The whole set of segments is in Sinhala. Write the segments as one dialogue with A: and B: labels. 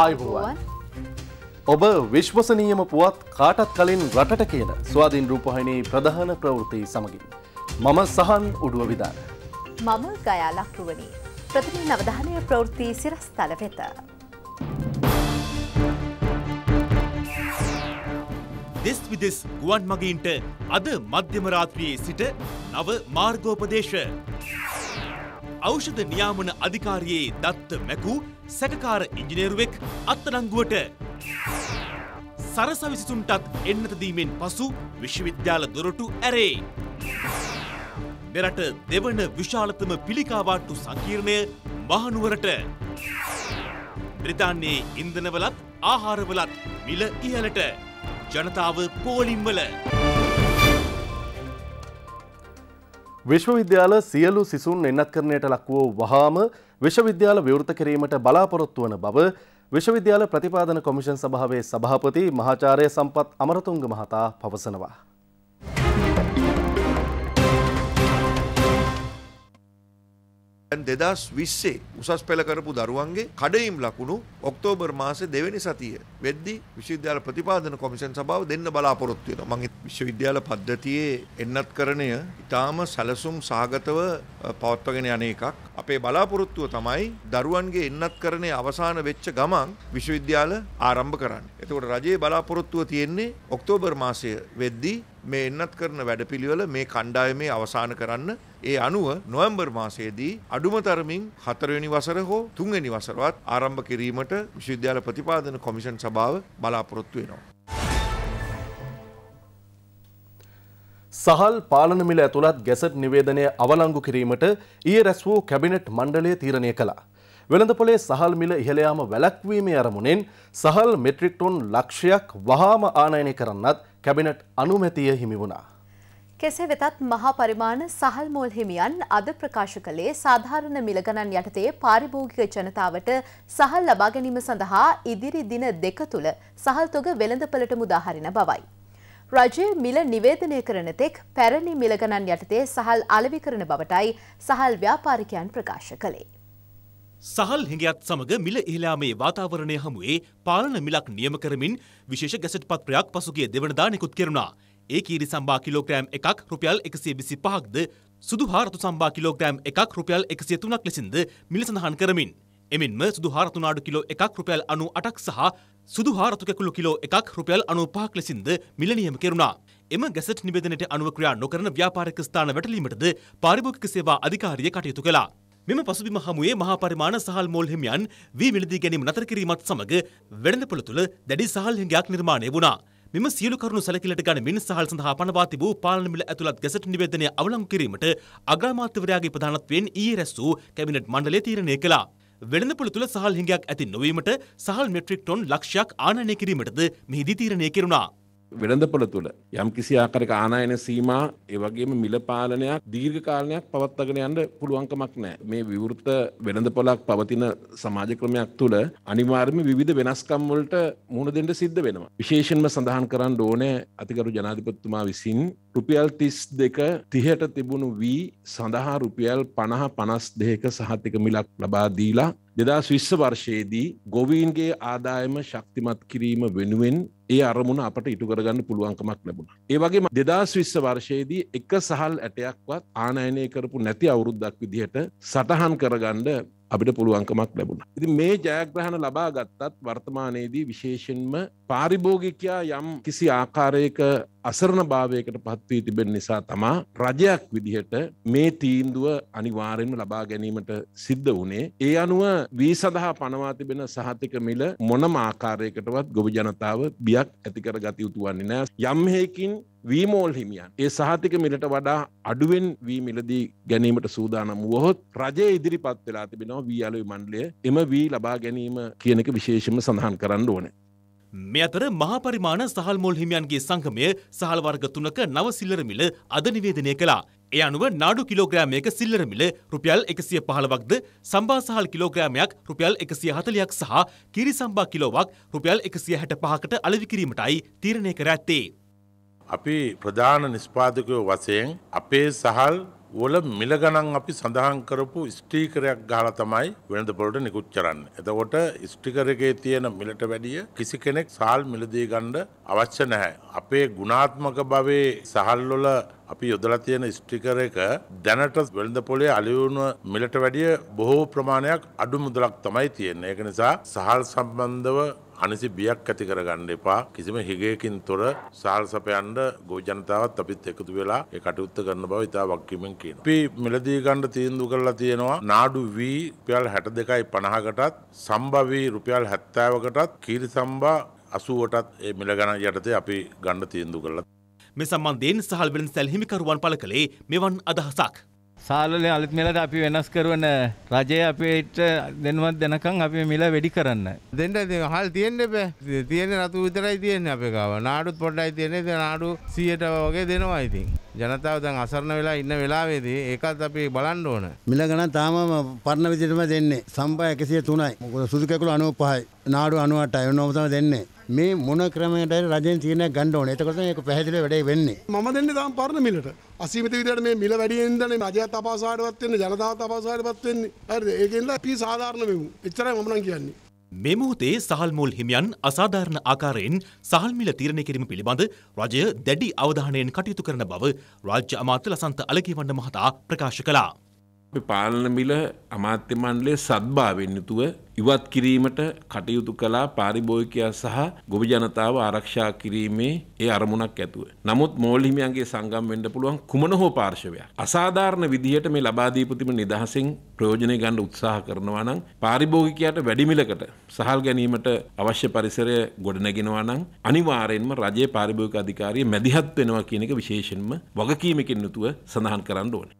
A: ආයුබෝවන්. ඔබ විශ්වසනීයම පුවත් කාටත් කලින් රටට කියන ස්වාධීන් රූපහිනී ප්‍රධාන ප්‍රවෘති සමගින්. මම සහන් උඩුව විධාන.
B: මම ගයා ලක්රුවනි. ප්‍රථමින් අවධානය ප්‍රවෘත්ති සිරස්තල වෙත.
C: දෙස් විදෙස් ගුවන් මගීන්ට අද මධ්‍යමරාත්‍රයේ සිට නව මාර්ගෝපදේශ. ඖෂධ නියාමන අධිකාරියේ දත්ත මැකූ සැකකාර ඉංජිනේරුවෙක් අත්අඩංගුවට. සරසවිසිසුන්ටත් එන්නට දීමෙන් පසු විශ්වවිද්‍යාල දොරටු ඇරේ. මෙරට දෙවන විශාලතම පිළිකාවාට්ටු සංකීර්ණය මහනුවරට. බ්‍රිතාන්නේ ඉන්දනවලත් ආහාරවලත් මිල ඉහලට ජනතාව පෝලිම්වල.
A: විශ්වවිද්‍යාල සියලු සිසුන් එන්නත් කරණයට ලක්වූ වහාම විශ්වවිද්‍යාල විවෘත කිරීමට බලාපොරොත්තු වන බව විශ්වවිද්‍යාල ප්‍රතිපාදන කොමිෂන් සභාවේ සභාපති මහාචාර්ය සම්පත් අමරතුංග මහතා පවසනවා.
D: දෙදස් විස්සේ උසස් පෙළ කරපු දරුවන්ගේ කඩයිම් ලකුණු ඔක්තෝබර් මාසේ දෙවැනි සතිය වෙද්දි විශ්වවිද්‍යාල ප්‍රතිපාදන කොමිෂන් සභාව දෙන්න බලාපොරොත්තු වෙනවා. මම විශ්වවිද්‍යාල පද්ධතියේ එන්නත් කරණය ඊටාම සැලසුම් සහගතව පවත්වාගෙන යන එකක්. අපේ බලාපොරොත්තුව තමයි දරුවන්ගේ එන්නත් කරණය අවසන් වෙච්ච ගමන් විශ්වවිද්‍යාල ආරම්භ කරන්න. එතකොට රජයේ බලාපොරොත්තුව තියෙන්නේ ඔක්තෝබර් මාසය වෙද්දී මේ එන්නත් කරන වැඩපිළිවෙල මේ කණ්ඩායමේ අවසන් කරන්න ඒ අනුව නොවැම්බර් මාසයේදී අඩුම තරමින් හතරවෙනි වසර හෝ තුන්වෙනි වසරවත් ආරම්භ කිරීමට විශ්වවිද්‍යාල ප්‍රතිපාදන කොමිෂන් සභාව බලාපොරොත්තු වෙනවා. සහල් පාලන
A: මිල ඇතුළත් ගැසට් නිවේදනය අවලංගු කිරීමට ඊයේ රැස් වූ කැබිනට් මණ්ඩලය තීරණය කළා. වෙළඳපොලේ සහල් මිල ඉහළ යාම වැළැක්වීමේ අරමුණෙන් සහල් මෙට්‍රික් ටොන් ලක්ෂයක් වහාම ආනයනය කරන්නත් කැබිනට් අනුමැතිය හිමි වුණා.
B: කෙසේ වෙතත් මහා පරිමාණ සහල් මෝල් හිමියන් අද ප්‍රකාශ කළේ සාධාරණ මිල ගණන් යටතේ පාරිභෝගික ජනතාවට සහල් ලබා ගැනීම සඳහා ඉදිරි දින දෙක තුල සහල් තොග වෙළඳපළට මුදා හරින බවයි. රජය මිල නිවේදනය කරන තෙක් පැරණි මිලගණන් යටතේ සහල් අලවි කරන බවටයි සහල් ව්‍යාපාරිකයන් ප්‍රකාශ කළේ.
C: සහල් හිඟයත් සමග මිල ඉහලාමේ වාතාවරණය හමුවේ පාලන මිලක් නියම කරමින් විශේෂ ගැසට් පත්‍රයක් පසුගිය දෙවනදා නිකුත් කෙරුණා. ඒ කීරි සම්බා කිලෝග්‍රෑම් එකක් රුපියල් එකසිය විසි පහක්ද සුදු හාරතු සම්බා කිලෝග්‍රෑම් එකක් රුපියල් එකසිය තුනක් ලෙසින්ද මිල සඳහන් කරමින්. එමෙන්ම සුදු හාරතුනාඩු කිලෝ එකක් රුපියල් අනු අටක් සහ සුදු හාරතු කැකුළු කිලෝ එකක් රුපියල් අනු පහක් ලෙසින්ද මිල නියම කෙරුණා. එම ගැසට් නිබෙදනට අනුව ක්‍රියා නොකරන ව්‍යාපාරික ස්ථාන වැටලීමටද පාරිභෝගික සේවා අධිකාරිය කටයුතු කළා. මෙම පසුබිම හමුවේ මහා පරිමාණ සහල් මෝල් හිමියන් වී මිලදී ගැනීම නතර කිරීමත් සමග වෙළඳපොළ තුළ දැඩි සහල් හිඟයක් නිර්මාණය වුණා. මෙම සියලු කරුණු සැලකිලට ගනිමින් සහල් සඳහා පනවා තිබූ පාලන මිල ඇතුළත් ගැසට් නිවේදනය අවලංගු කිරීමට අග්‍රාමාත්‍යවරයාගේ ප්‍රධානත්වයෙන් ඊයේ රැස් වූ කැබිනට් මණ්ඩලය තීරණය කළා. වෙළඳපොළ තුළ සහල් හිඟයක් ඇති නොවීමට සහල් මෙට්‍රික් ටොන් ලක්ෂයක් ආනයනය කිරීමටද
E: මෙහිදී තීරණය කෙරුණා. වෙළඳපොළ තුළ යම් කිසි ආකාරයක ආනායන සීමා ඒ වගේම මිල පාලනයක් දීර්ඝ කාලයක් පවත්වාගෙන යන්න පුළුවන්කමක් නැහැ. මේ විවෘත වෙළඳපොළක් පවතින සමාජ ක්‍රමයක් තුළ අනිවාර්යයෙන්ම විවිධ වෙනස්කම් වලට මුහුණ දෙන්න සිද්ධ වෙනවා. විශේෂයෙන්ම සඳහන් කරන්න ඕනේ අතිගරු ජනාධිපතිතුමා විසින් රුපියල් 32 30ට තිබුණු වී සඳහා රුපියල් 50 52ක සහතික මිලක් ලබා දීලා දෙදස් විශ්ස වර්ෂයේදී ගොවීන්ගේ ආදායම ශක්තිමත් කිරීම වෙනුවෙන් ඒ අරමුණ අපට ඉටු කරගන්න පුළුවන්කමක් ලැබුණ. ඒවගේ දෙදස් විශ්ස වර්ෂයේදී එක සහල් ඇටයක්වත් ආනයනය කරපු නැති අවුරුද්දක් විදිහට සටහන් කරගන්න අපිට පුළුවන්කමක් ලැබුණ. ඉති මේ ජයග්‍රහණ ලබා ගත්තත් වර්තමානයේදී විශේෂෙන්ම පාරිභෝගිකයා යම් කිසි ආකාරයක අසරණ භාවයකට පත්වී තිබෙන නිසා තමා රජයක් විදිහට මේ තීන්දුව අනිවාරෙන්ම ලබා ගැනීමට සිද්ධ වනේ. ඒ අනුව වී සඳහා පනවා තිබෙන සහතික මිල මොනම ආකාරයකටවත් ගොබ ජනතාව බියක් ඇතිකර ගත යුතුවන්නේ නෑ. යම්හෙකින් වීමෝල් හිමියන් ඒ සහතික මිලට වඩා අඩුවෙන් වී මිලදී ගැනීමට සූදානම් වුවහොත් රජය ඉදිරිපත් වෙලා තිබෙනවා වී අලුයි මණ්ඩලය එම වී ලබා ගැනීම කියනක විශේෂම සඳහන් කරන්න ඕන. මේ අතර
C: මහපරිමාණ සහල්මෝල් හිමියන්ගේ සංගමය සහල්වර්ග තුනක නව සිල්ලර මිල අද නිවේදනය කළා. ඒ අනුව නාඩු කිලෝග්‍රෑමයක සිල්ලර මිල රුපියල් එකසිය පහළවක්ද සම්බා සහල් කිලෝග්‍රෑමයක් රුපියල් එකසිය හතලයක් සහ කිරි සම්බා කිලෝවක් රුපියල් එකසිය හැට පහකට
F: අලවිකිරීමටයි තීරණය කර ඇත්තේ. අපි ප්‍රධාන නිස්පාදකයෝ වශයෙන් අපේ සහල් වල මිල ගණන් අපි සඳහන් කරපු ස්ටිකරයක් ගහලා තමයි වෙළඳ පොළට නිකුත් කරන්නේ. එතකොට ස්ටිකර එකේ තියෙන මිලට වැඩිය කිසි කෙනෙක් සාල් මිලදී ගන්න අවශ්‍ය නැහැ. අපේ ගුණාත්මක භවයේ සහල් වල අපි යොදලා තියෙන ස්ටිකර එක දැනට වෙළඳ පොලේ අලියුණ මිලට වැඩිය බොහෝ ප්‍රමාණයක් අඩු මුදලක් තමයි තියෙන්නේ. ඒක නිසා සහල් සම්බන්ධව අනිසි බියක් ඇති කරගන්න එපා කිසිම හිගයකින් තොර සාල් සපයන්ඩ ගෝජනතාවත් අපිත් එකතු වෙලා ඒ කටයුත්ත කරන්න බව ඉතා වක්කිමින් කියන. අපි මෙලදී ගණ්ඩ තීන්දු කරලා තියෙනවා නාඩු වී රුපියල් හැට දෙකයි පණහකටත් සම්භවී රුපියල් හැත්තෑවකටත් කීරි සම්බා අසුවටත් ඒ මිල ගණ යටතේ අපි ගණ්ඩ තීන්දු කරලා. මේ සම්බන්ධයෙන් සහල්වෙන් සැල්හිමිකරුවන් පල කළේ
G: මෙවන් අදහසක්. සාලලේ අලුත් මෙලට අපි වෙනස් කරන රජය අපේට දෙනුවත් දෙනකම් අපි මිල වැඩි කරන්න. දෙන්න හල් තියෙන්න්න එපේ තියෙන රතු විතරයි තියෙන අප එකව නාඩුත් පොඩ්ඩයි තියෙනෙ නාඩු සියට වගේ දෙනවා ඉතින්. ජනතාව දැන් අසරණ වෙලා ඉන්න වෙලාවේදී ඒකත් අපි බලන්න ඕන.
A: මිල ගණන් තාම පරණ විදිහටම දෙන්නේ. සම්පය 103යි. මොකද සුදු කැකුළු 95යි. නාඩු 98යි. ඔන්නෝම තමයි දෙන්නේ. මේ මොන ක්‍රමයට රජෙන් තීරණයක් ගන්න ඕනේ. එතකොට මේක පැහැදිලිව වැඩේ වෙන්නේ.
E: මම දෙන්නේ තාම පරණ මිලට. අසීමිත විදිහට මේ මිල වැඩි වෙනදනේ රජයත් අපහසුතාවටපත් වෙන්නේ, ජනතාවත් අපහසුතාවටපත් වෙන්නේ. හරිද? ඒකෙන්ද අපි සාධාරණ වෙමු. එච්චරයි මම නම් කියන්නේ.
C: මේ මොහොතේ සහල් මුල් හිමියන් අසාධාරණ ආකාරයෙන් සහල් මිල තීරණය කිරීම පිළිබඳ රජය දැඩි අවධානයෙන් කටයුතු කරන බව රාජ්‍ය අමාත්‍ය
E: ලසන්ත අලකේවන්න මහතා ප්‍රකාශ කළා. පාලන මිල අමාත්‍ය මණ්ඩලයේ සද්භාවයෙන් යුතුව ඉවත් කිරීමට කටයුතු කළා පාරිභෝගිකයා සහ ගොවි ජනතාව ආරක්ෂා කිරීමේ ඒ අරමුණක් ඇතුව. නමුත් මෝල් හිමියන්ගේ සංගම් වෙන්න පුළුවන් කුමන හෝ පාර්ශවයක්. අසාධාරණ විදිහට මේ ලබා දීපු තිබෙන නිදහසෙන් ප්‍රයෝජනය ගන්න උත්සාහ කරනවා නම් පාරිභෝගිකයාට වැඩි මිලකට සහල් ගැනීමට අවශ්‍ය පරිසරය ගොඩනගෙනවා නම් අනිවාර්යයෙන්ම රජයේ පාරිභෝගික අධිකාරිය මැදිහත් වෙනවා කියන එක විශේෂයෙන්ම වගකීමකින් යුතුව සඳහන් කරන්න ඕනේ.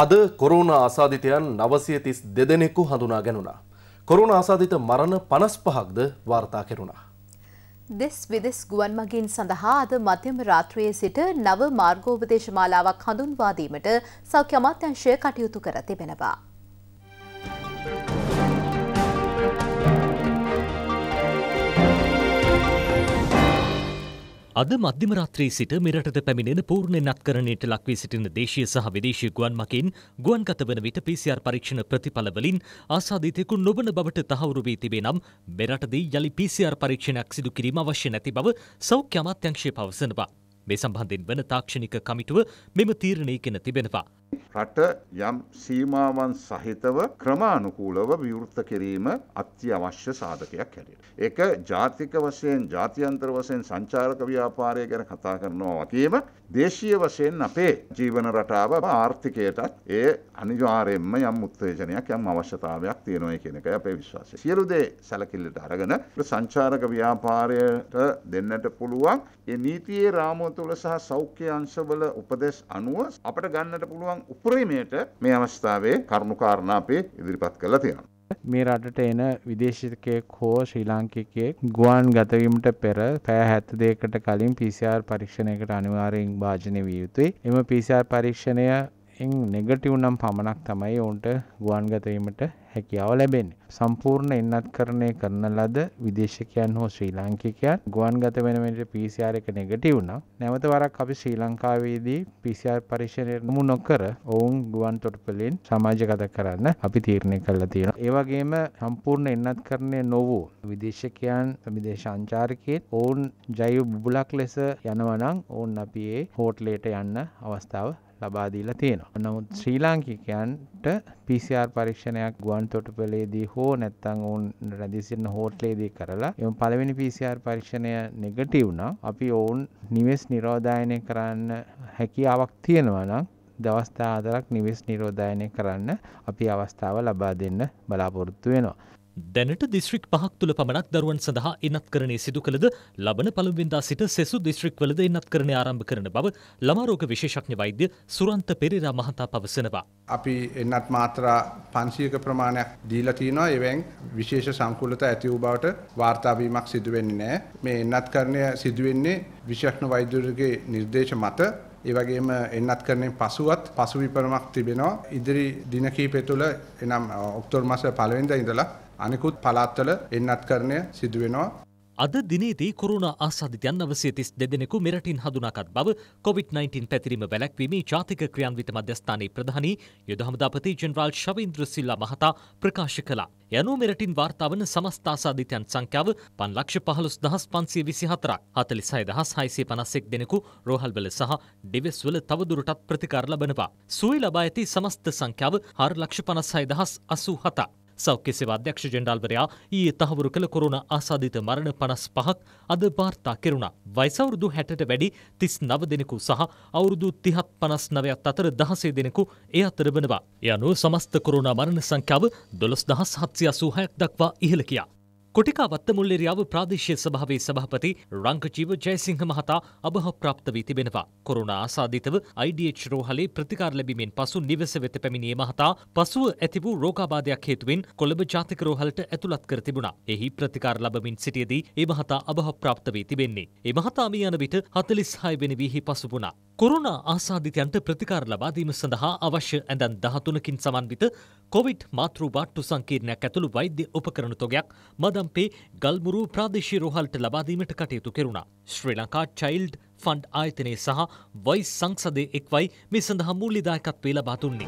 E: අද
A: කොරුණ ආසාධිතයන් නවසය තිස් දෙදෙනෙකු හඳුනා ගැනුණා. කොරුණ ආසාධිත මරණ පනස් පහක්ද වාර්තා කෙරුණා.
B: දෙස් විදෙස් ගුවන් මගින් සඳහා අද මධ්‍යම රාත්‍රයේ සිට නව මාර්ගෝපදේශමාලාවක් හඳුන්වාදීමට සෞඛ්‍ය අමාත්‍යංශය කටයුතු කර තිබෙනවා.
H: අද මධ්‍යම රාත්‍රී සිට මෙරටට පැමිණෙන පූර්ණ නත්කරණයට ලක්වී සිටින දේශීය සහ විදේශීය ගුවන් මගින් ගුවන්ගත වන විට PCR පරීක්ෂණ ප්‍රතිඵලවලින් ආසාදිතයෙකු නොවන බවට තහවුරු වී තිබේ නම් මෙරටදී යළි PCR පරීක්ෂණයක් සිදු කිරීම අවශ්‍ය නැති බව සෞඛ්‍ය අමාත්‍යංශය පවසනවා. මේ සම්බන්ධයෙන් වන තාක්ෂණික කමිටුව මෙම තීරණය ගෙන තිබෙනවා.
I: රට යම් සීමාවන් සහිතව ක්‍රමානුකූලව විවෘත කිරීම අත්‍යවශ්‍ය සාධකයක් හැටියට. ඒක ජාතික වශයෙන් ජාතියන්තර වශයෙන් සංචාරක ව්‍යාපාරය ගැන කතා කරනවා වගේම දේශීය වශයෙන් අපේ ජීවන රටාව ආර්ථිකයටත් ඒ අනිවාර්යෙන්ම යම් උත්තේජනයක් යම් අවශ්‍යතාවයක් තියෙනවා කියන එකයි අපේ විශ්වාසය. සියලු දේ සැලකිල්ලට අරගෙන සංචාරක ව්‍යාපාරයට දෙන්නට පුළුවන් ඒ නීතියේ රාමුව තුල සහ සෞඛ්‍ය අංශවල උපදෙස් අනුව අපට ගන්නට පුළුවන් පුළුවන් උපරීමයට මේ අවස්ථාවේ කරුණුකාරණ අපේ ඉදිරිපත් කරලා තියෙනවා.
G: මේ රටට එන විදේශිකයෙක් හෝ ශ්‍රී ලාංකිකයෙක් ගුවන් ගතවීමට පෙර පෑ හැත්ත දෙකට කලින් පිසිR පරීක්ෂණයකට අනිවාරයෙන් භාජනය විය යුතුයි. එම පිසිR පරීක්ෂණය එන් නෙගටිව් නම් පමණක් තමයි ඔවුන්ට ගුවන්ගතවීමට හැකියාව ලැබෙන් සම්පූර්ණ එන්නත් කරණය කරන ලද විදේශකයන් හෝ ශ්‍රී ලාංකිකයන් ගුවන්ගත වෙනමට පිසිR එක නෙගටවුණ නැවත වරක් අපි ශ්‍රී ලංකාවේදී පිසිR පරිශණයමු නොකර ඔවුන් ගුවන් තොටපලින් සමාජගත කරන්න අපි තීරණය කරලා තියෙන ඒවගේම සම්පූර්ණ එන්නත් කරණය නොවූ විදේශකයන් විදේශංචාර්කයත් ඔවුන් ජයු බුබලක් ලෙස යනවනං ඔවුන් අපේ හෝට්ලේට යන්න අවස්ථාව ලබාදීලා තියෙනවා නමුත් ශ්‍රී ලාංකිකයන්ට පිසිR පරීක්ෂණයක් ගුවන් තොටුපලේදී හෝ නැත්තං ඔවුන් රැදිසින්න හෝටලේදී කරලා එම පළවෙනි පිසිR පරීක්ෂණය නෙගටීව්නා අපි ඔවුන් නිවෙස් නිරෝධායනය කරන්න හැකියාවක් තියෙනවා නම් දවස්ථා අදරක් නිවෙස් නිරෝධායනය කරන්න අපි අවස්ථාව ලබා දෙන්න බලාපොරොත්තු වෙනවා. දැනට දිස්ත්‍රික්
H: පහක් තුළ පමණක් දරුවන් සඳහා එනත් කරණය සිදු කළද ලබන පළවෙනිදා සිට සෙසු දිස්ත්‍රික්වලද එනත් කරණය ආරම්භ කරන බව ළමාරෝග විශේෂඥ වෛද්‍ය සුරන්ත පෙරේරා මහතා පවසනවා.
G: අපි එන්නත් මාත්‍රා පන්සියක ප්‍රමාණයක් දීලා තියෙනවා එවෙන් විශේෂ සංකූලතා ඇති වූ බවට වාර්තාවීමක් සිදු වෙන්නේ නැහැ. මේ එන්නත් කරණය සිදු වෙන්නේ විශේෂඥ වෛද්‍යවරුගේ නිර්දේශ මත ඒවගේම එන්නත් කරනෙන් පසුවත් පසු විපරමක් තිබෙනවා ඉදිරි දින කීපය තුළ එනම් ඔක්තෝබර් මාස පළවෙනිදා ඉඳලා අනෙකුත් පළාත්වල එන්නත්කරණය සිදුවෙනවා.
H: අද දිනේදී කොරුණ ආසාධිතයන් අවසේ තිස් දෙදෙනෙකු මෙරටින් හඳුනාගත් බව කොවිD-19 පැතිරීම වැළැක්වීමේ ජාතික ක්‍රියාන්විත මධ්‍යස්ථානයේ ප්‍රධානී යුද හමුදාපති ජෙනරාල් ශවීන්ද්‍ර සිල්ලා මහතා ප්‍රකාශ කළා. යනු මෙරටින් වාර්තාවන සමස්ත ආසාධිතයන් සංඛ්‍යාව පන්ලක්ෂ පහළොස් දහස් පන්සිය විසි හතරක් හතලි සය දහස් හයිසේ පනස්සෙක් දෙනෙකු රෝහල්වල සහ ඩෙවෙස්වල තවදුරටත් ප්‍රතිකාර ලබනවා. සුවයි ලබා ඇති සමස්ත සංඛ්‍යාව හාර ලක්ෂ පනස් සයි දහස් අසූ හතා. සෞඛ්‍ය සේවාධ්‍යක්ෂ ජෙන්ඩාල්වරයා ඊයේ තහවුරු කළ කොරුණ ආසාධිත මරණ පනස් පහක් අද වාර්තා කෙරුණා. වයිසවුරුදු හැටට වැඩි තිස් නව දෙනෙකු සහ අවුරුදු තිහත් පනස් නවයක් අතර දහසේ දෙනෙකු ඒ අතර වනවා. එ අනුව සමස්ත කොරුණ මරණ සංඛ්‍යාව දොළොස් දහස් හත්සිය සූහයක් දක්වා ඉහළ කියා. කොටිකා වත්තමුල්ලෙරියාව ප්‍රාදේශය සභාවේ සභාපති රංකජීව ජයසිංහ මහතා අභහ ප්‍රාප්ත වී තිබෙනවා. කොරුණ ආසාධිතව IDH රෝහලේ ප්‍රතිකාර ලැබීමෙන් පසු නිවස වෙත පැමිණිය මහතා පසුව ඇති වූ රෝගාබාධයක් හේතුවෙන් කොළඹ ජාතික රෝහලට ඇතුළත් කර තිබුණා. එහි ප්‍රතිකාර ලබමින් සිටියදී ඒ මහතා අභහ ප්‍රාප්ත වී තිබෙන්නේ. ඒ මහතා මිය යන විට 46 වෙනි වීහි පසු වුණා. කොරුණ ආසාධිතයන්ට ප්‍රතිකාර ලබා දීම සඳහා අවශ්‍ය ඇඳන් 13කින් සමන්විත කොවිඩ් මාතෘ වාට්ටු සංකීර්ණයක් ඇතුළු වෛද්‍ය උපකරණ තොගයක් මදම්පේ ගල්මුරු ප්‍රාදේශීය රෝහලට ලබාදීමට කටයුතු කෙරුණා. ශ්‍රී ලංකා චයිල්ඩ් ෆන්ඩ් ආයතනය සහ වයිස් සංසදය එක්වයි මේ සඳහා මූල්‍යදායකත්වය ලබා දුන්නේ.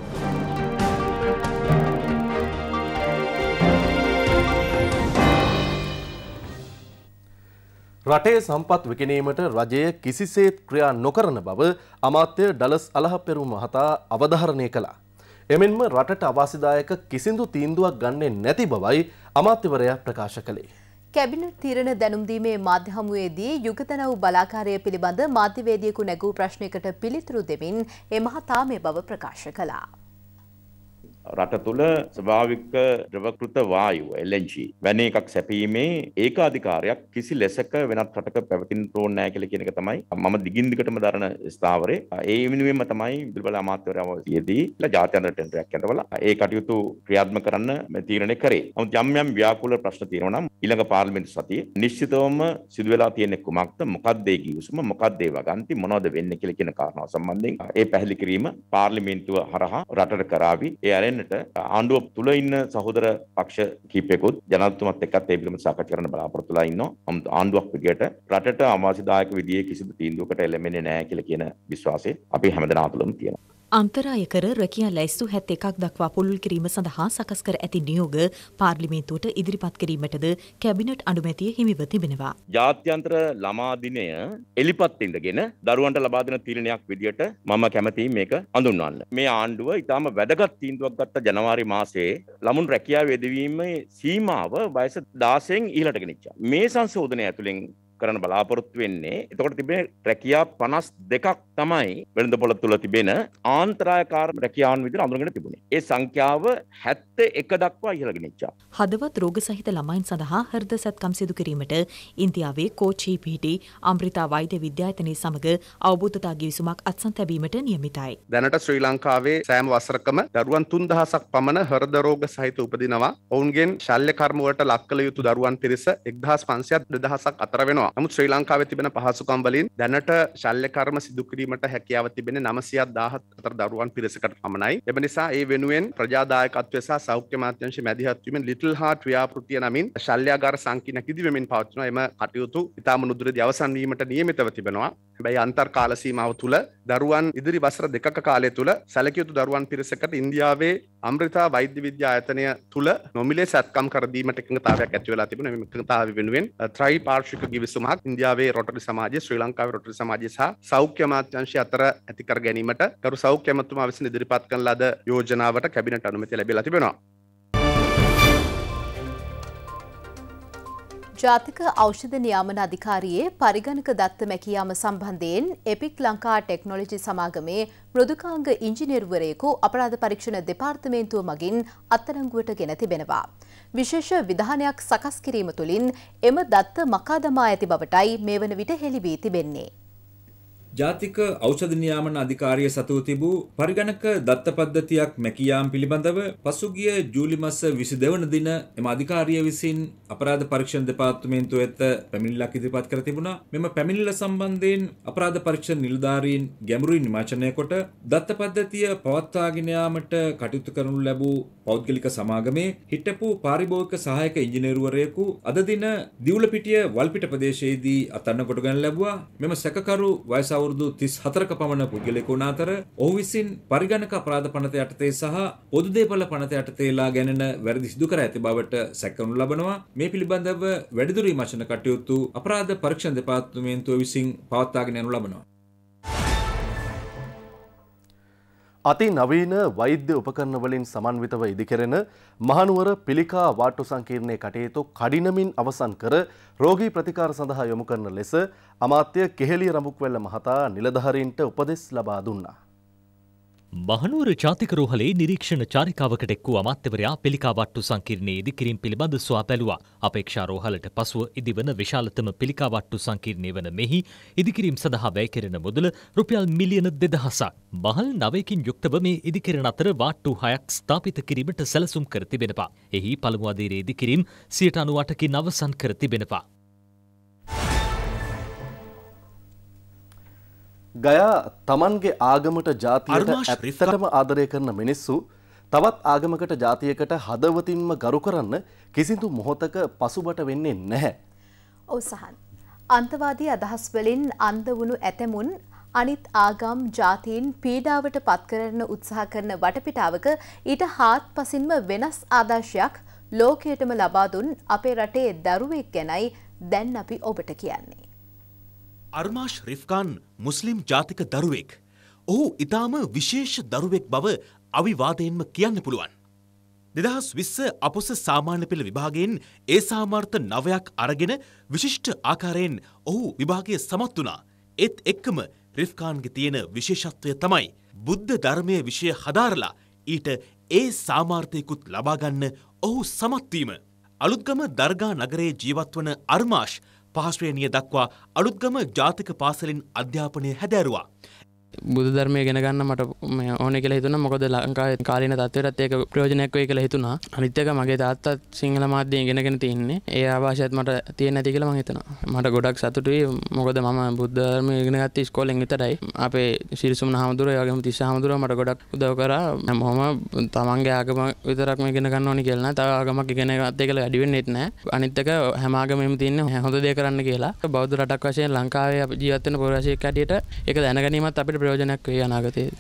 A: රටේ සම්පත් විකිණීමට රජය කිසිසේත් ක්‍රියා නොකරන බව අමාත්‍ය ඩලස් අලහපෙරු මහතා අවධාරණය කළා. එමෙන්ම රටට අවාසිදායක කිසිදු තීන්දුවක් ගන්නේ නැති බවයි අමාත්‍යවරයා ප්‍රකාශ
D: කළේ.
B: කැබිනට් තීරණ දැනුම්දීමේ මාධ්‍ය හමුවේදී යුගතනව් බලාකාරය පිළිබඳ මාධ්‍යවේදියෙකු නැගූ ප්‍රශ්නයකට පිළිතුරු දෙමින් එමහතා මේ බව ප්‍රකාශ කළා.
I: රට තුළ ස්භාවික ද්‍රවකෘත වායු එල්ලංචි වැනි එකක් සැපීමේ ඒක අධිකාරයක් කිසි ලෙසක වෙනත් රටක පැවතින් ටෝන්නෑ කළ කියනක තමයි මම දිගින්දිකටම දරන ස්ථාවරේ ඒ වෙනුවෙන්ම තමයි බිල්බල අමාත්‍යවරයාව යෙදී ජාත්‍යන්තර ටෙන්ඩරයක් ඇඳවලා ඒ කටයුතු ක්‍රියාත්මක කරන්න තීරණය කරේ. නමුත් යම් යම් ව්‍යාකූල ප්‍රශ්න තියෙනවා නම් ඊළඟ පාර්ලිමේන්තු සතියේ නිශ්චිතවම සිදු වෙලා තියෙන කුමක්ද මොකක්ද ඒ කිවිසුම මොකක්ද ඒ වගන්ති මොනවද වෙන්නේ කියලා කියන කාරණාව සම්බන්ධයෙන් ඒ පැහැදිලි කිරීම පාර්ලිමේන්තුව හරහා රටට කරાવી ඒ අරෙන් කරගන්නට ආණ්ඩුව තුළ ඉන්න සහෝදර පක්ෂ කීපයකුත් ජනතුමත් එක්කත් ඒ පිළිබඳ සාකච්ඡා කරන්න බලාපොරොත්තුලා ඉන්නවා. ආණ්ඩුවක් විදියට රටට අමාසිදායක විදිහේ කිසිදු තීන්දුවකට එළඹෙන්නේ නැහැ කියලා කියන විශ්වාසය අපි හැමදෙනා තුළම තියෙනවා.
B: අන්තරාය කර රැකියා ලැයිස්තු හැත් එකක් දක්වා පුළුල් කිරීම සඳහා සකස් කර ඇති නියෝග පාර්ලිමේන්තුවට ඉදිරිපත් කිරීමටද කැබිනට් අනුමැතිය හිමිව තිබෙනවා.
I: ජාත්‍යන්තර ළමා දිනය එලිපත් ඉඳගෙන දරුවන්ට ලබා දෙන තීරණයක් විදියට මම කැමතියි මේක හඳුන්වන්න. මේ ආණ්ඩුව ඊටාම වැදගත් තීන්දුවක් ගත්ත ජනවාරි මාසයේ ළමුන් රැකියාව යෙදවීමේ සීමාව වයස 16න් ඉහළට ගෙනිච්චා. මේ සංශෝධනය ඇතුළෙන් කරන බලාපොරොත්තු වෙන්නේ එතකොට තිබෙන රැකයා පනස් දෙකක් තමයි වෙළඳ පොළ තුළ තිබෙන ආන්තරායකාර රැකයාන් විදිර අඳුරගෙන තිබුණේ ඒ සංඛ්‍යාව හැත්ත එක දක්වා ඉහළගෙනච්චා
B: හදවත් රෝග සහිත ළමයින් සඳහා හර්ද සැත්කම් සිදු කිරීමට ඉන්දියාවේ කෝච්චී පිහිටි අම්රිතා වෛද්‍ය විද්‍යායතනය සමඟ අවබෝධතා ගිවිසුමක් අත්සන් තැබීමට නියමිතයි
A: දැනට ශ්‍රී ලංකාවේ සෑම වසරකම දරුවන් තුන් දහසක් පමණ හර්ද රෝග සහිත උපදිනවා ඔවුන්ගෙන් ශල්්‍ය කර්මුවට ලක්කල යුතු දරුවන් පිරිස එක්දහස් පන්සියක් දෙදහසක් අතර වෙනවා තියෙනවා නමුත් ශ්‍රී ලංකාව තිබෙන පහසුකම් වලින් දැනට ශල්්‍යකර්ම සිදුකිරීමට හැකියාව තිබෙන නමසියත් දාහත් අතර දරුවන් පිරිසකට පමණයි එම නිසා ඒ වෙනුවෙන් ප්‍රජාදායකත්වය සහ සෞඛ්‍ය මාත්‍යංශ මැදිහත්වීමෙන් ලිටල් හාට් ව්‍යාපෘතිය නමින් ශල්්‍යාගාර සංකීර්ණ කිදිවීමෙන් පවත්වන එම කටයුතු ඉතාම නුදුරදී අවසන් වීමට නියමිතව තිබෙනවා හැබැයි අන්තර් කාල සීමාව තුළ දරුවන් ඉදිරි වසර දෙකක කාලය තුළ සැලකියුතු දරුවන් පිරිසකට ඉන්දියාවේ අම්රිතා වෛද්‍ය විද්‍යා ආයතනය තුළ නොමිලේ සැත්කම් කරදීමට එකඟතාවයක් ඇති වෙලා තිබෙන මේ එකඟතාවය වෙනුවෙන් ත්‍රි පාර්ශ්වික ගිවිසුම් සැලසුමක් ඉන්දියාවේ රොටරි සමාජය ශ්‍රී ලංකාව රොටරි සමාජය සහ සෞඛ්‍ය මාත්‍යංශය අතර ඇතිකර ගැනීමට ගරු සෞඛ්‍ය ඇමතුමා විසින් ඉදිරිපත් කරන ලද යෝජනාවට
I: කැබිනට අනුමැති ලැබිලා තිබෙනවා.
B: ජාතික ඖෂධ නියාමන අධිකාරියේ පරිගණක දත්ත මැකියාම සම්බන්ධයෙන් එපික් ලංකා ටෙක්නොලජි සමාගමේ මෘදුකාංග ඉංජිනේරුවරයෙකු අපරාධ පරීක්ෂණ දෙපාර්තමේන්තුව මගින් අත්තරංගුවට ගෙන තිබෙනවා. විශේෂ විධානයක් සකස් කිරීම තුළින් එම දත්ත මකා දමා ඇති බවටයි මේ වන විට හෙළි වී තිබෙන්නේ.
C: ජාතික ඖෂධ නියාමන අධිකාරිය සතුව තිබූ පරිගණක දත්ත පද්ධතියක් මැකියාම් පිළිබඳව පසුගිය ජූලි මස 22 වන දින එම අධිකාරිය විසින් අපරාධ පරීක්ෂණ දෙපාර්තමේන්තුව වෙත පැමිණිල්ලක් ඉදිරිපත් කර තිබුණා. මෙම පැමිණිල්ල සම්බන්ධයෙන් අපරාධ පරීක්ෂණ නිලධාරීන් ගැඹුරින් විමර්ශනය කොට දත්ත පද්ධතිය පවත්වාගෙන යාමට කටයුතු කරනු ලැබූ පෞද්ගලික සමාගමේ හිටපු පාරිභෝගික සහායක ඉංජිනේරුවරයෙකු අද දින දිවුලපිටිය වල්පිට ප්‍රදේශයේදී අත්අඩංගුවට ගන්න ලැබුවා. මෙම සැකකරු වයස අවුරුදු 34ක පමණ පුද්ගලෙකුණ අතර ඔහු විසින් පරිගණක අපරාධ පනත යටතේ සහ පොදු දේපළ පනත යටතේලා ගැනෙන වැරදි සිදු කර ඇති බවට සැකනු ලබනවා මේ පිළිබඳව වැඩිදුර විමර්ශන කටයුතු අපරාධ පරීක්ෂණ දෙපාර්තමේන්තුව විසින් පවත්වාගෙන යනු ලබනවා
A: අති නවීන වෛද්‍ය උපකරණවලින් සමන්විතව ඉදිකරෙන මහනුවර පිළිකා වාට්ටු සංකීර්ණය කටයුතු කඩිනමින් අවසන් කර රෝගී ප්‍රතිකාර සඳහා යොමු කරන ලෙස අමාත්‍ය කෙහෙලිය රඹුක්වැල්ල මහතා නිලධාරීන්ට උපදෙස් ලබා දුන්නා.
H: මහනුවර ජාතික රෝහලේ නිරීක්ෂණ චාරිකාවකට එක්වූ අමාත්‍යවරයා පිළිකාවට්ටු සංකීර්ණයේ ඉදිකිරීම් පිළිබඳ සොයා බැලුවා. අපේක්ෂා රෝහලට පසුව ඉදිවන විශාලතම පිළිකාවට්ටු සංකීර්ණය වන මෙහි ඉදිකිරීම් සඳහා වැය කෙරෙන මුදල රුපියල් මිලියන දෙදහසක්. මහල් නවයකින් යුක්තව මේ ඉදිකරන අතර වාට්ටු හයක් ස්ථාපිත කිරීමට සැලසුම් කර තිබෙනවා. එහි පළමු අදීරයේ ඉදිකිරීම් සියයට අනුවටකින් අවසන්
A: කර තිබෙනවා. ගයා තමන්ගේ ආගමට ජාතියට ඇත්තටම ආදරය කරන මිනිස්සු තවත් ආගමකට ජාතියකට හදවතින්ම ගරු කරන්න කිසිදු මොහොතක පසුබට වෙන්නේ නැහැ.
B: ඔවු සහන්. අන්තවාදී අදහස් වලින් අන්ද වුණු ඇතැමුන් අනිත් ආගම් ජාතීන් පීඩාවට පත්කරන උත්සාහ කරන වටපිටාවක ඊට හාත් පසින්ම වෙනස් ආදර්ශයක් ලෝකයටම ලබාදුන් අපේ රටේ දරුවෙක් ගැනයි දැන් අපි ඔබට කියන්නේ.
C: අර්මාශ් රිෆ්කාන් මුස්ලිම් ජාතික දරුවෙක්. ඔහු ඉතාම විශේෂ දරුවෙක් බව අවිවාදයෙන්ම කියන්න පුළුවන්. දෙදහස් විස්ස අපොස සාමාන්‍ය පෙළ විභාගයෙන් ඒ සාමාර්ථ නවයක් අරගෙන විශිෂ්ට ආකාරයෙන් ඔහු විභාගය සමත් වනා. ඒත් එක්කම රිෆ්කාන්ගේ තියෙන විශේෂත්වය තමයි. බුද්ධ ධර්මය විෂය හදාරලා ඊට ඒ සාමාර්ථයකුත් ලබාගන්න ඔහු සමත්වීම. අලුත්ගම දර්ගා නගරේ ජීවත්වන අර්මාශ් පහශ්‍රේණිය දක්වා අලුත්ගම ජාතික පාසලින් අධ්‍යාපනය
G: හැදෑරුවා. බුදුධර්මය ගෙනගන්න මට ඕන කෙ හිතුන මොකද ලංකා කාලන තත්වරත් ඒක ප්‍රයෝජනයක්වේ කියලා හිතුනා අනිත්‍යක මගේ තාත්තත් සිංහල මාධ්‍යය ගෙනගෙන තියන්නේ ඒ ආභාෂයත් මට තිය නැති කියලා මහිතන මට ගොඩක් සතුටුයි මොකද ම බුද්ධර්ම ගෙනගත් ස්කෝලෙන් විතරයි අපේ සිරිසුම හමුදුර යගම තිස් හමුදුර මට ගොඩක් උදව කර මොහම තමන්ගේ ආගම විතරක්ම ගෙනගන්න ඕනි කියලා තව ආගමක් ගෙනගත්ත කියලා වැඩිවෙන්න එත්න අනිත්තක හැමාගමම තින්න හැහොඳ දෙය කරන්න කියලා බෞද්ධ රටක් වශයෙන් ලංකාවේ ජීවත්තන පොරශය කටියට එක දැනගනීමත් අපිට අපිට ප්‍රයෝජනයක් වේ අනාගතයේ.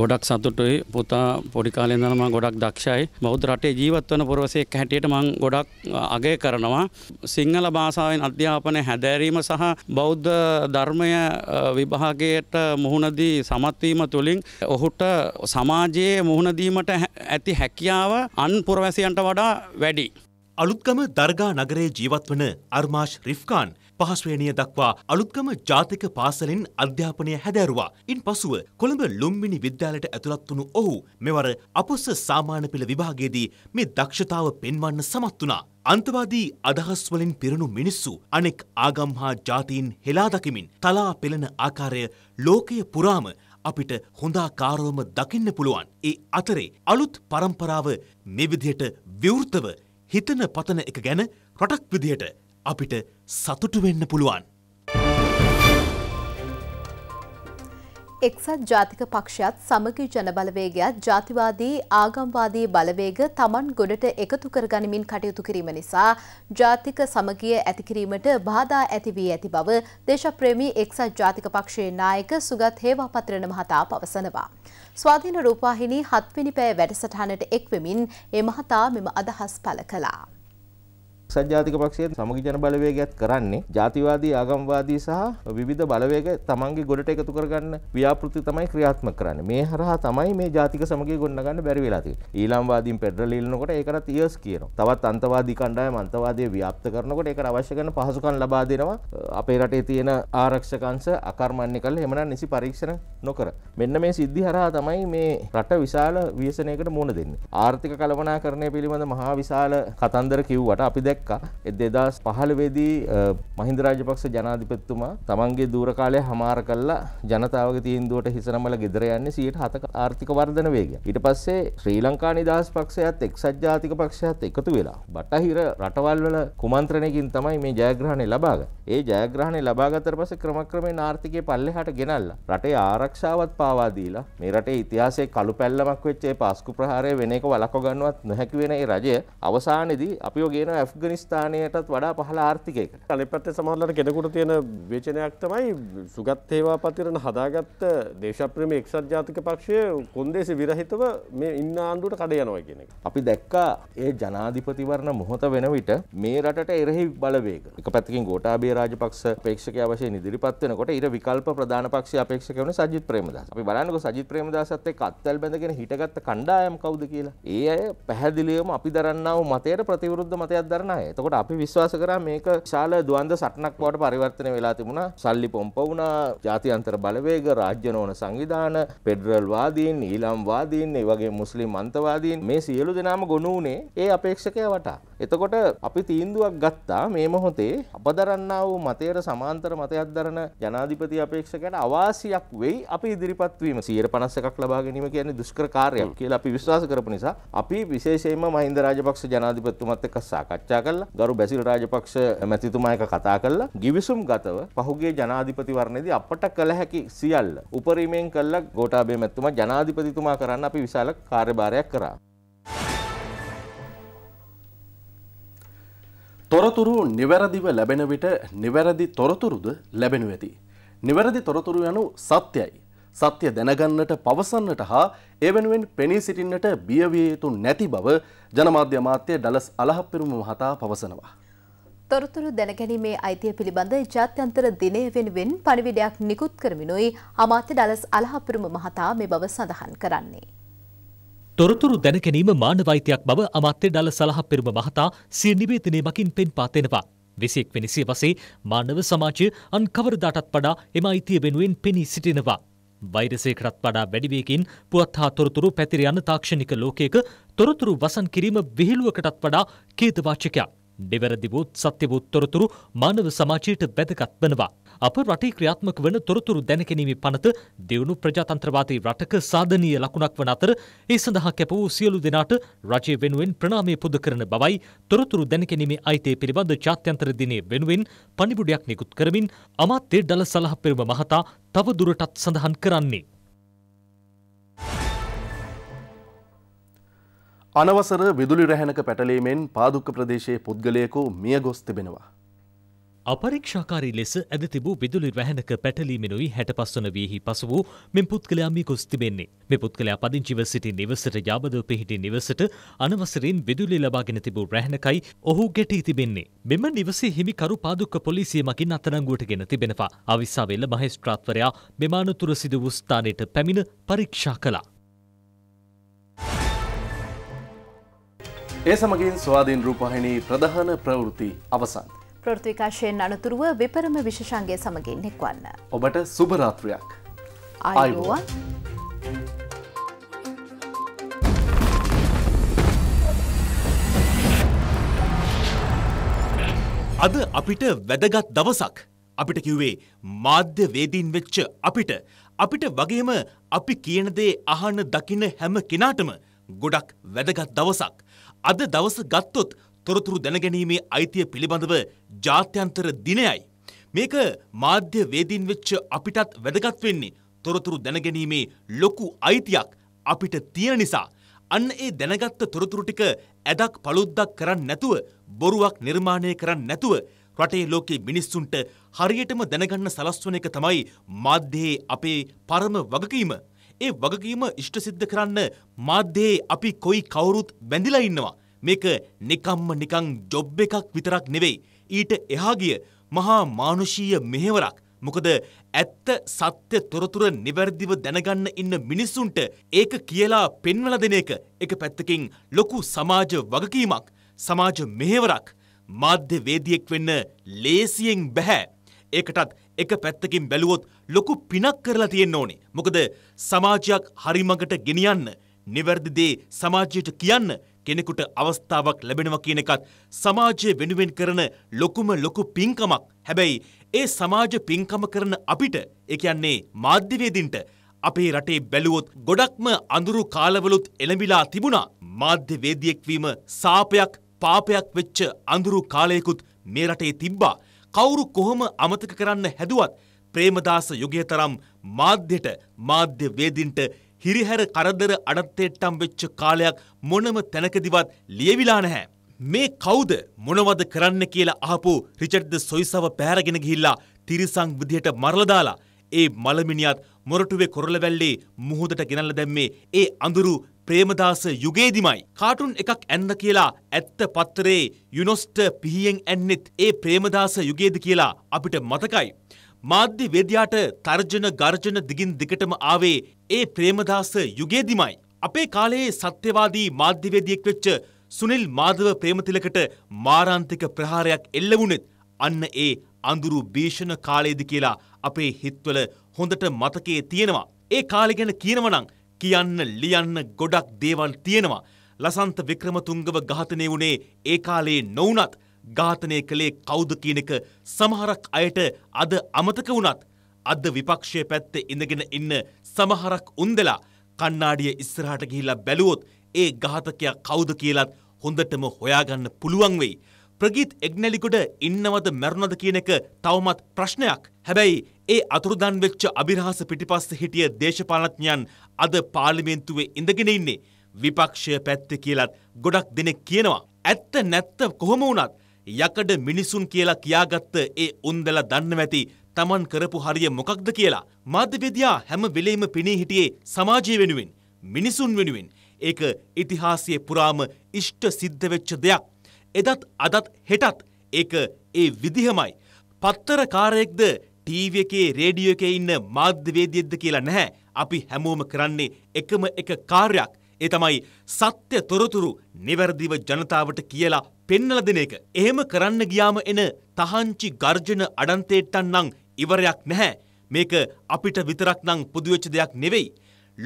D: ගොඩක් සතුටුයි පුතා පොඩිකාලේ දනම ගොඩක් දක්ෂයි බෞද්ධ රටේ ජීවත්වන පොරවසේ හැටියට මං ගොඩක් අගය කරනවා. සිංහල භාෂාවෙන් අධ්‍යාපනය හැදෑරීම සහ බෞද්ධ ධර්මය විභාගයට මුහුණදී සමත්වීම තුළින් ඔහුට සමාජයේ මුහුණදීමට ඇති හැකියාව අන් පුරවැසියන්ට වඩා වැඩි. අලුත්ගම දර්ගා නගරේ
C: ජීවත්වන අර්මාශ් රිෆ්කාන් පහස්වේනිය දක්වා අලුත්ගම ජාතික පාසලෙන් අධ්‍යාපනය හැදැරුවා. ඉන් පසුව කොළඹ ලුම්බිනි විද්‍යාලයට ඇතුළත් වුණු ඔහු මෙවර අපොස්ස සාමාන්‍ය පෙළ විභාගයේදී මේ දක්ෂතාව පෙන්වන්න සමත් වුණා. අන්තවාදී අදහස් වලින් පිරුණු මිනිස්සු අනෙක් ආගම් හා ජාතීන් හෙලා දකිමින් තලා පෙළෙන ආකාරය ලෝකය පුරාම අපිට හොඳාකාරවම දකින්න පුළුවන්. ඒ අතරේ අලුත් පරම්පරාව මේ විදිහට විවෘතව හිතන පතන එක ගැන රටක් විදිහට අපිට සතුටු වෙන්න පුළුවන්.
B: එක්සත් ජාතික පක්ෂයත් සමගී ජනබලවේගයත් ජාතිවාදී ආගම්වාදී බලවේග තමන් ගොඩට එකතු කරගනිමින් කටයුතු කිරීම නිසා ජාතික සමගිය ඇතිකිරීමට බාධා ඇතිවී ඇති බව දේශප්‍රේමී එක්සත් ජාතික පක්ෂයේ නායක සුගත් හේවාපත්‍රන මහතා පවසනවා. ස්වාධීන රූපාහිනි හත්විනි පැය වැඩසටහනට එක්වෙමින් ඒ මහතා මෙම අදහස් පළ කළා.
D: එක්සත්ජාතික පක්ෂය සමග ජන බලවේගයක් කරන්නේ ජාතිවාදී ආගම්වාදී සහ විධ බලවේග තමන්ගේ ගොඩට එකතු කරගන්න ව්‍යාපෘති තමයි ක්‍රියාත්ම කරන්න මේ හරහා තමයි මේ ජාතික සමගේ ගොන්නගන්න බැරි වෙලාති ඊලාම්වාදීන් පෙඩරල ඉල්නකොට ඒකරත් යස් කියන තවත් අන්තවාදී කණ්ඩාය මන්තවාදය ව්‍යාප්ත කරනකොට ඒක අවශ්‍යකන පහසුකන් ලබා දෙනවා අපේ රටේ තියෙන ආරක්ෂකංශ අකර්මණ්‍ය කළ එමන නිසි පරීක්ෂණ නොකර මෙන්න මේ සිද්ධි හරහා තමයි මේ රට විශාල වියසනයකට මුණ දෙන්න ආර්ථික කලවනා කරණය පිළිබඳ මහා විශාල කතන්දර කිව්වට අපි දැක් දැක්කා. එ දෙදස් පහළවෙදී මහින්දරාජපක්ෂ ජනාධිපත්තුමා තමන්ගේ දූරකාලය හමාර කල්ලා ජනතාව තීන්දුවට හිසනමල ගෙදර යන්නේ සියට හතක ආර්ථික වර්ධන වේගය. ඊට පස්සේ ශ්‍රී ලංකා නිදහස් පක්ෂයත් එක්සත් ජාතික පක්ෂයත් එකතු වෙලා බටහිර රටවල් වල කුමන්ත්‍රණයකින් තමයි මේ ජයග්‍රහණය ලබාග. ඒ ජයග්‍රහණය ලබාගත්තට පස්සේ ක්‍රමක්‍රමයෙන් ආර්ථිකය පල්ලෙහාට ගෙනල්ලා රටේ ආරක්ෂාවත් පාවා දීලා මේ රටේ ඉතිහාසයේ කළු පැල්ලමක් වෙච්ච ඒ පාස්කු ප්‍රහාරය වෙන එක වළක්ව ගන්නවත් නොහැකි වෙන ඒ රජය අවසානයේදී අපිව ගේනවා ඇෆ්ගනි ස්ථානයටත් වඩා පහල ආර්ථිකයක අනිපත්ත සමහලට කෙනෙකුට තියෙන වේචනයක් තමයි සුගත් ඒවා පතිරණ හදාගත්ත දේශප්‍රම එක්සත් ජාතික පක්ෂය කොන්දේසි විරහිතව මේ ඉන්න ආණ්ඩුවට කඩ යනවා කියෙනෙ. අපි දැක්කා ඒ ජනාධිපතිවරණ මොහොත වෙන විට මේ රටට එරෙහි බලවේග එක පැතිකින් ගෝටාබේ රාජපක්ෂ පේක්ෂක අවශය නිදිරිපත් වෙනකොට ඉර විකල්ප ප්‍රධාන පක්ෂ අපේක්ෂකවන සජිත් ප්‍රේමදස් අපි බලන්නක සජිත් ප්‍රේමදසත්තේ කත්තල් බැඳගෙන හිටගත්ත කණ්ඩායම් කවුද කියලා ඒ අය පැහැදිලියම අපි දරන්නාව මතයට ප්‍රතිවරුද්ධ මතයක් දරන්න අය තකොට අපි විශ්වාස කර මේක ශාල දුවන්ද සටනක් පවට පරිවර්තන වෙලා තිබුණ සල්ලි පොම්ප වුණා ජාතින්තර බලවේග රාජ්‍ය නෝන සංවිධාන පෙඩරල්වාදීන් ඊලම්වාදීන් ඒ වගේ මුස්ලිම් අන්තවාදීන් මේ සියලු දෙනාම ගොුණුනේ ඒ අපේක්ෂකය වටා එතකොට අපි තීන්දුවක් ගත්තා මේ මොහොතේ අප දරන්න වූ මතයට සමාන්තර මතයක් දරන ජනාධිපති අපේක්ෂකට අවාසියක් වෙයි අපි ඉදිරිපත්වීම සීර පනස්ස එකක් ලබා ගැනීම කියන්නේ දුෂ්කර කාර්යයක් කියලා අපි විශ්වාස කරපු නිසා අපි විශේෂයෙන්ම මහින්ද රාජපක්ෂ ජනාධිපතිතුමත් එක්ක සාකච්ඡා කළා ගරු බැසිල් රාජපක්ෂ මැතිතුමා එක කතා කළා ගිවිසුම් ගතව පහුගිය ජනාධිපතිවරණයේදී අපට කළ හැකි සියල්ල උපරිමයෙන් කළා ගෝඨාභය මැතිතුමා ජනාධිපතිතුමා කරන්න අපි විශාල කාර්යභාරයක් කරා තොරතුරු
A: නිවැරදිව ලැබෙන විට නිවැරදි තොරතුරුද ලැබෙනු ඇති. නිවැරදි තොරතුරු යනු සත්‍යයි. සත්‍ය දැනගන්නට පවසන්නට හා ඒ වෙනුවෙන් පෙනී සිටින්නට බියවිය යුතු නැති බව ජනමාධ්‍ය අමාත්‍ය ඩලස් අලහප්පිරුම මහතා පවසනවා.
B: තොරතුරු දැනගැනීමේ අයිතිය පිළිබඳ ජාත්‍යන්තර දිනය වෙනුවෙන් පණිවිඩයක් නිකුත් කරමිනුයි අමාත්‍ය ඩලස් අලහප්පිරුම මහතා මේ බව සඳහන් කරන්නේ.
H: තොරතුරු දැනගැනීම මානවයිතියක් බව අමාත්‍ය ඩල සලහපෙරම මහතා සිය නිවේදනය මකින් පෙන්පාතෙනවා. විසියෙක් පිනිසේ වසේ මානව සමාජය අන් කවරදාටත් වඩා එම අයිතිය වෙනුවෙන් පෙනී සිටිනවා. වෛරසයකටත් වඩා වැඩිවේකින් පුවත් හා තොරතුරු පැතිර යන තාක්ෂණික ලෝකයක තොරතුරු වසන් කිරීම විහිළුවකටත් වඩා කේතවාචකයක්. නිවැරදි වූ සත්‍ය වූ තොරතුරු මානව සමාජයට වැදගත් වනවා. අප රටේ ක්‍රියාත්මක වන තොරතුරු දැනගැනීමේ පනත දෙවුණු ප්‍රජාතන්ත්‍රවාදී රටක සාධනීය ලකුණක් වන අතර ඒ සඳහා කැප වූ සියලු දෙනාට රජය වෙනුවෙන් ප්‍රණාමය පුද කරන බවයි තොරතුරු දැනගැනීමේ අයිතිය පිළිබඳ ජාත්‍යන්තර දිනයේ වෙනුවෙන් පණිවුඩයක් නිකුත් කරමින් අමාත්‍ය දළ සලහ පෙරම මහතා තව දුරටත් සඳහන් කරන්නේ.
A: අනවසර විදුලි රැහැනක පැටලීමෙන් පාදුක්ක ප්‍රදේශයේ පුද්ගලයකු මිය ගොස් තිබෙනවා.
H: අපරීක්ෂාකාරී ලෙස ඇද තිබූ විදුලි රැහැනක පැටලීමෙනුයි හැට පස්වන වීහි පසු වූ මෙම පුද්ගලයා මිය ගොස් තිබෙන්නේ. මේ පුද්ගලයා පදිංචිව සිටි නිවසට යාබදව පිහිටි නිවසට අනවසරින් විදුලි ලබාගෙන තිබූ රැහැනකයි ඔහු ගැටී තිබෙන්නේ. මෙම නිවසේ හිමිකරු පාදුක්ක පොලිසිය මකින් අත්අඩංගුවටගෙන තිබෙනවා. අවිස්සාවෙල්ල මහේස්ත්‍රාත්වරයා මෙම අනතුර සිදු වූ ස්ථානයට පැමිණ පරීක්ෂා කළා.
A: ඒ සමගින් ස්වාධීන් රූපහිනී ප්‍රධාන ප්‍රවෘති අවසන්.
B: ප්‍රෘතිකාශයෙන් අනතුරුව විපරම විශෂන්ගේ සමගින් හෙක්වන්න.
A: ඔබට සුභරාත්‍රයක්.
B: අයුවන්.
C: අද අපිට වැදගත් දවසක් අපිට කිව්වේ මාධ්‍ය වේදීන් වෙච්ච අපිට අපිට වගේම අපි කියන දේ අහන්න දකින්න හැම කෙනාටම ගොඩක් වැදගත් දවසක් අද දවස ගත්තොත් තොරතුරු දැනගැනීමේ අයිතිය පිළිබඳව ජාත්‍යන්තර දිනයයි. මේක මාධ්‍ය වේදීන් වෙච්ච අපිටත් වැදගත් වෙන්නේ තොරතුරු දැනගැනීමේ ලොකු අයිතියක් අපිට තියෙන නිසා. අන්න ඒ දැනගත්ත තොරතුරු ටික ඇදක් පළුද්දක් කරන්න නැතුව බොරුවක් නිර්මාණය කරන්න නැතුව රටේ ලෝකේ මිනිස්සුන්ට හරියටම දැනගන්න සලස්වන එක තමයි මාධ්‍යයේ අපේ පරම වගකීම. ඒ වගකීම ඉෂ්ට සිද්ධ කරන්න මාධ්‍යයේ අපි කොයි කවුරුත් බැඳිලා ඉන්නවා. මේක නිකම්ම නිකං ජොබ් එකක් විතරක් නෙවෙයි. ඊට එහා ගිය මහා මානුෂීය මෙහෙවරක්. මොකද ඇත්ත සත්‍ය තොරතුර නිවැරදිව දැනගන්න ඉන්න මිනිස්සුන්ට ඒක කියලා පෙන්වල දෙන එක එක පැත්තකින් ලොකු සමාජ වගකීමක් සමාජ මෙහෙවරක් මාධ්‍ය වේදියෙක් වෙන්න ලේසියෙන් බැහැ ඒකටත් එක පැත්තකින් බැලුවොත් ලොකු පිනක් කරලා තියෙන්න ඕනේ. මොකද සමාජයක් හරිමඟට ගෙනියන්න, නිවැරදි දේ සමාජයට කියන්න කෙනෙකුට අවස්ථාවක් ලැබෙනවා කියන එකත් සමාජය වෙනුවෙන් කරන ලොකුම ලොකු පින්කමක්. හැබැයි ඒ සමාජ පින්කම කරන අපිට, ඒ කියන්නේ මාධ්‍යවේදින්ට අපේ රටේ බැලුවොත් ගොඩක්ම අඳුරු කාලවලුත් එළඹිලා තිබුණා. මාධ්‍යවේදියෙක් වීම සාපයක් පාපයක් වෙච්ච අඳුරු කාලයකුත් මේ රටේ තිබ්බා. කවුරු කොහොම අමතක කරන්න හැදුවත් ප්‍රේමදාස යුගය තරම් මාධ්‍යට මාධ්‍ය වේදින්ට හිරිහැර කරදර අඩත්තේට්ටම් වෙච්ච කාලයක් මොනම තැනකදිවත් ලියවිලා නැහැ. මේ කවුද මොනවද කරන්න කියලා අහපු රිචඩ්ද සොයිසව පැහැරගෙන ගිහිල්ලා තිරිසං විදිහට මරලදාලා ඒ මළමිනිියත් මොරටුවේ කොරලවැල්ලේ මුහුදට ගෙනල්ල දැම්මේ ඒ අඳුරු ප්‍රේමදාස යුගයේදිමයි. කාටුන් එකක් ඇන්න කියලා ඇත්ත පත්තරේ යුනොස්ට පිහියෙන් ඇන්නෙත් ඒ ප්‍රේමදාස යුගයේද කියලා අපිට මතකයි. මාධ්‍ය වේදයාට තර්ජන ගර්ජන දිගින් දිගටම ආවේ ඒ ප්‍රේමදාස යුගයේදිමයි. අපේ කාලයේ සත්‍යවාදී මාධ්‍යවේදියෙක් වෙච්ච සුනිල් මාධව ප්‍රේමතිලකට මාරාන්තික ප්‍රහාරයක් එල්ල වුණෙත් අන්න ඒ අඳුරු භීෂණ කාලයේද කියලා අපේ හිත්වල හොඳට මතකයේ තියෙනවා. ඒ කාලෙ ගැන කියනවනම් කියන්න ලියන්න ගොඩක් දේවල් තියෙනවා. ලසන්ත වික්‍රමතුංගව ඝාතනය වුණේ ඒ කාලේ නොවුනත් ඝාතනය කළේ කවුද කියන එක සමහරක් අයට අද අමතක වුණත් අද විපක්ෂයේ පැත්තේ ඉඳගෙන ඉන්න සමහරක් උන්දලා කණ්ණාඩිය ඉස්සරහට ගිහිල්ලා බැලුවොත් ඒ ඝාතකයා කවුද කියලත් හොඳටම හොයාගන්න පුළුවන් වෙයි. ප්‍රගීත් එක්නැලිකුට ඉන්නවද මැරුණද කියන එක තවමත් ප්‍රශ්නයක්. හැබැයි ඒ අතුරුදන් වෙච්ච අභිරහස පිටිපස්ස හිටිය දේශපාලඥයන් අද පාර්ලිමේන්තුවේ ඉඳගෙන ඉන්නේ. විපක්ෂය පැත්ත කියලත් ගොඩක් දෙනෙක් කියනවා. ඇත්ත නැත්ත කොහොම වුණත් යකඩ මිනිසුන් කියලා කියාගත්ත ඒ උන්දලා දන්න ඇති තමන් කරපු හරිය මොකක්ද කියලා. මාධ්‍යවිද්‍යා හැම වෙලේම පිණී හිටියේ සමාජය වෙනුවෙන්. මිනිසුන් වෙනුවෙන්. ඒක ඉතිහාසයේ පුරාම ඉෂ්ට සිද්ධ වෙච්ච දෙයක්. එදත් අදත් හෙටත් ඒක ඒ විදිහමයි. පත්තරකාරයෙක්ද ටීව එකේ රේඩියෝ එකේ ඉන්න මාධ්‍යවේදියෙක්ද කියලා නැහැ. අපි හැමෝම කරන්නේ එකම එක කාර්යයක්. ඒ තමයි සත්‍ය තොරතුරු නිවැරදිව ජනතාවට කියලා පෙන්නලා දෙන එක. එහෙම කරන්න ගියාම එන තහංචි ගර්ජන අඩන්තේට්ටන් නම් ඉවරයක් නැහැ. මේක අපිට විතරක් නම් පුදුවෙච්ච දෙයක් නෙවෙයි.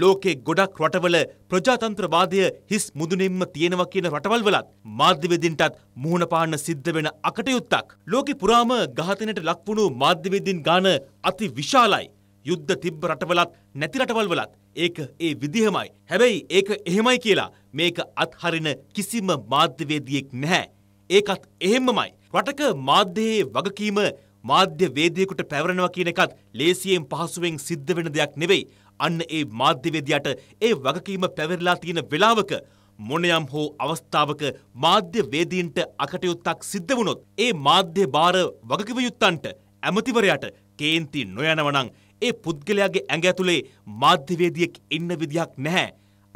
C: ලෝකේ ගොඩක් රටවල ප්‍රජාතන්ත්‍රවාදය හිස් මුදුනින්ම තියෙනවා කියන රටවල් වලත් මාධ්‍යවේදින්ටත් මුහුණ පාන්න සිද්ධ වෙන අකටයුත්තක්. ලෝකෙ පුරාම ඝාතනයට ලක්වුණු මාධ්‍යවේදින් ගාන අති විශාලයි. යුද්ධ තිබ්බ රටවලත් නැති රටවල් වලත් ඒක ඒ විදිහමයි. හැබැයි ඒක එහෙමයි කියලා මේක අත්හරින කිසිම මාධ්‍යවේදියෙක් නැහැ. ඒකත් එහෙමමයි. රටක මාධ්‍යයේ වගකීම මාධ්‍යවේදියෙකුට පැවරෙනවා කියන එකත් ලේසියෙන් පහසුවෙන් සිද්ධ වෙන දෙයක් නෙවෙයි. අන්න ඒ මාධ්‍යවේදයට ඒ වගකීම පැවරලා තියෙන වෙලාවක මොනයම් හෝ අවස්ථාවක මාධ්‍යවේදීන්ට අකටයුත්තක් සිද්ධ වුණොත් ඒ මාධ්‍ය භාර වගකිවයුත්තන්ට ඇමතිවරයට කේන්ති නොයනවනං ඒ පුද්ගලයාගේ ඇඟ ඇතුළේ මාධ්‍යවේදියෙක් ඉන්න විදිහක් නැහැ.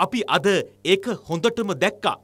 C: අපි අද ඒක හොඳටම දැක්කා.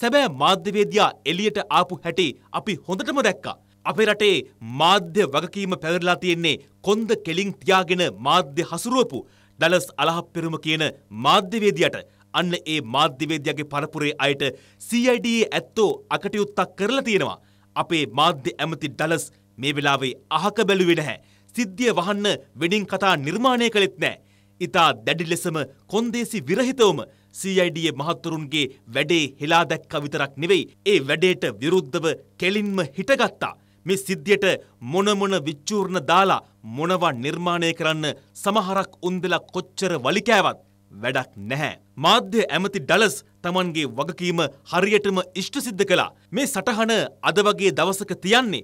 C: සැබෑ මාධ්‍යවේදයා එලියට ආපු හැටි අපි හොඳටම දැක්කා. අපේ රටේ මාධ්‍ය වගකීම පැවරලා තියෙන්නේ කොන්ද කෙලින් තියාගෙන මාධ්‍ය හසුරුවපු දලස් අලහප්පෙරුම කියන මාධ්‍යවේදියට අන්න ඒ මාධ්‍යවේදයාගේ පරපුරේ අයට CID ඇත්තෝ අකටයුත්තක් කරලා තියෙනවා. අපේ මාධ්‍ය ඇමති ඩලස් මේ වෙලාවේ අහක බැලුවේ නැහැ. සිද්ධිය වහන්න වෙඩින් කතා නිර්මාණය කළෙත් නැහැ. ඉතා දැඩි ලෙසම කොන්දේසි විරහිතවම CID මහත්තුරුන්ගේ වැඩේ හෙලා දැක්ක විතරක් නෙවෙයි ඒ වැඩේට විරුද්ධව කෙලින්ම හිටගත්තා. මේ සිද්ධියට මොනමොන විච්චූර්ණ දාලා මොනවා නිර්මාණය කරන්න සමහරක් උන්දලා කොච්චර වලිකෑවත් වැඩක් නැහැ. මාධ්‍ය ඇමති ඩලස් තමන්ගේ වගකීම හරියටම ඉෂ්ට සිද්ධ කළා. මේ සටහන අද වගේ දවසක තියන්නේ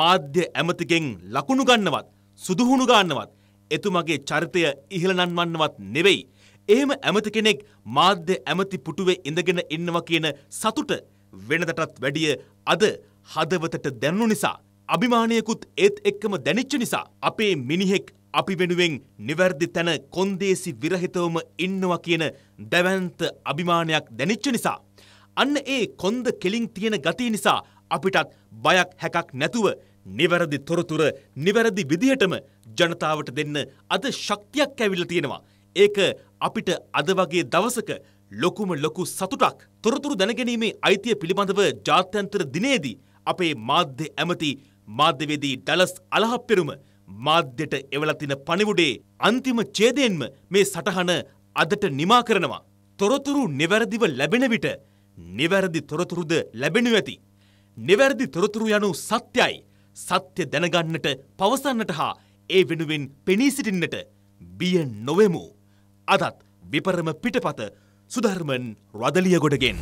C: මාධ්‍ය ඇමතිගෙන් ලකුණු ගන්නවත් සුදුහුණු ගන්නවත් එතුමගේ චරිතය ඉහළ නන්වන්නවත් නෙවෙයි. එහෙම ඇමති කෙනෙක් මාධ්‍ය ඇමති පුටුවේ ඉඳගෙන ඉන්නවා කියන සතුට වෙනදටත් වැඩිය අද හදවතට දැනුණු නිසා අභිමානයකුත් ඒත් එක්කම දැනිච්ච නිසා අපේ මිනිහෙක් අපි වෙනුවෙන් නිවැරදි තැන කොන්දේසි විරහිතවම ඉන්නවා කියන දැවන්ත අභිමානයක් දැනිච්ච නිසා. අන්න ඒ කොන්ද කෙලින් තියෙන ගතිය නිසා අපිටත් බයක් හැකක් නැතුව නිවැරදි තොරතුර නිවැරදි විදිහටම ජනතාවට දෙන්න අද ශක්තියක් ඇවිල්ල තියෙනවා. ඒක අපිට අද වගේ දවසක ලොකුම ලොකු සතුටක් තොරතුරු දැනගැනීමේ අයිතිය පිළිබඳව ජාත්‍යන්තර දිනේදී අපේ මාධ්‍ය ඇමති මාධ්‍යවේදී ඩලස් අලහප්පෙරුම මාධ්‍යට එවලතින පණිවුඩේ අන්තිම ඡේදයෙන්ම මේ සටහන අදට නිමා කරනවා. තොරතුරු නිවැරදිව ලැබෙන විට නිවැරදි තොරතුරුද ලැබෙනු ඇති. නිවැරදි තොරතුරු යනු සත්‍යයි. සත්‍ය දැනගන්නට පවසන්නට හා ඒ වෙනුවෙන් පෙනී සිටින්නට බිය නොවෙමු. අදත් විපරම පිටපත සුධර්මන් රදලියගොඩගෙන්.